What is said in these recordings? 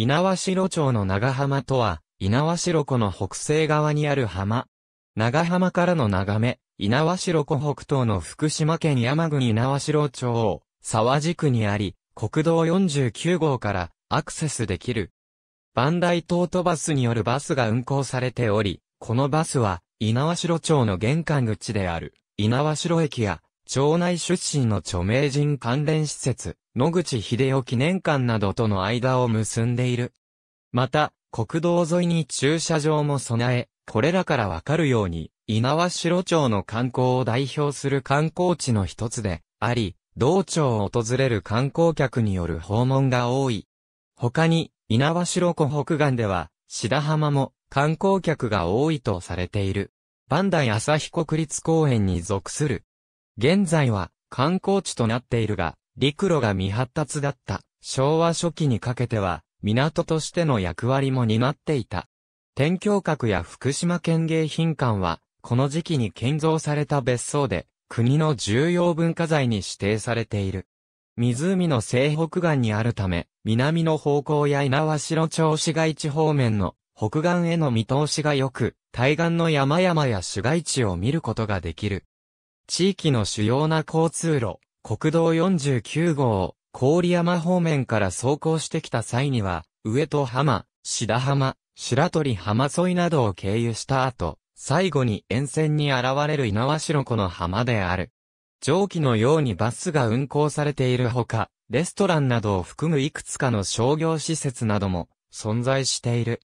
猪苗代町の長浜とは、猪苗代湖の北西側にある浜。長浜からの眺め、猪苗代湖北東の福島県山国猪苗代町を、沢地区にあり、国道49号からアクセスできる。バンダイトートバスによるバスが運行されており、このバスは、猪苗代町の玄関口である、猪苗代駅や、町内出身の著名人関連施設、野口秀夫記念館などとの間を結んでいる。また、国道沿いに駐車場も備え、これらからわかるように、猪苗代町の観光を代表する観光地の一つであり、道庁を訪れる観光客による訪問が多い。他に、猪苗代湖北岸では、白浜も観光客が多いとされている。ンダイ旭国立公園に属する現在は観光地となっているが、陸路が未発達だった昭和初期にかけては、港としての役割も担っていた。天橋閣や福島県芸品館は、この時期に建造された別荘で、国の重要文化財に指定されている。湖の西北岸にあるため、南の方向や稲苗代町市街地方面の北岸への見通しが良く、対岸の山々や市街地を見ることができる。地域の主要な交通路、国道49号、郡山方面から走行してきた際には、上戸浜、白浜、白鳥浜沿いなどを経由した後、最後に沿線に現れる稲葉代湖の浜である。蒸気のようにバスが運行されているほか、レストランなどを含むいくつかの商業施設なども存在している。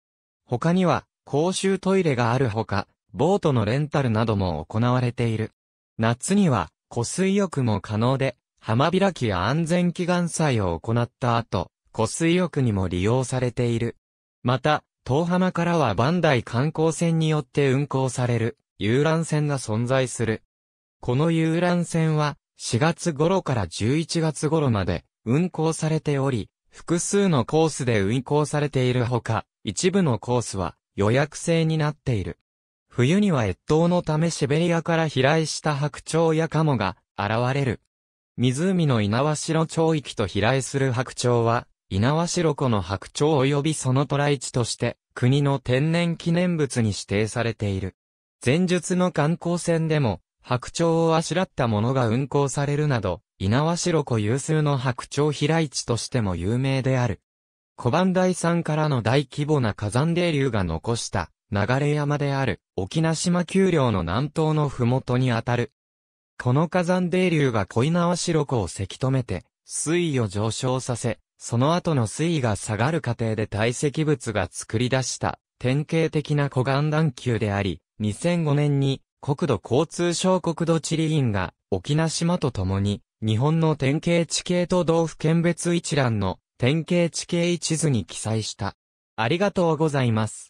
他には公衆トイレがあるほか、ボートのレンタルなども行われている。夏には、湖水浴も可能で、浜開きや安全祈願祭を行った後、湖水浴にも利用されている。また、東浜からはバンダイ観光船によって運航される遊覧船が存在する。この遊覧船は4月頃から11月頃まで運航されており、複数のコースで運航されているほか、一部のコースは予約制になっている。冬には越冬のためシベリアから飛来した白鳥やカモが現れる。湖の稲葉城町域と飛来する白鳥は、稲葉城湖の白鳥及びそのラ来地として、国の天然記念物に指定されている。前述の観光船でも、白鳥をあしらったものが運行されるなど、稲葉城湖有数の白鳥飛来地としても有名である。小判台山からの大規模な火山泥流が残した流山である、沖縄島丘陵の南東の麓にあたる。この火山泥流が小稲縄白湖をせき止めて、水位を上昇させ、その後の水位が下がる過程で堆積物が作り出した典型的な湖岸段丘であり、2005年に国土交通省国土地理院が沖縄島とともに日本の典型地形と道府県別一覧の典型地形地図に記載した。ありがとうございます。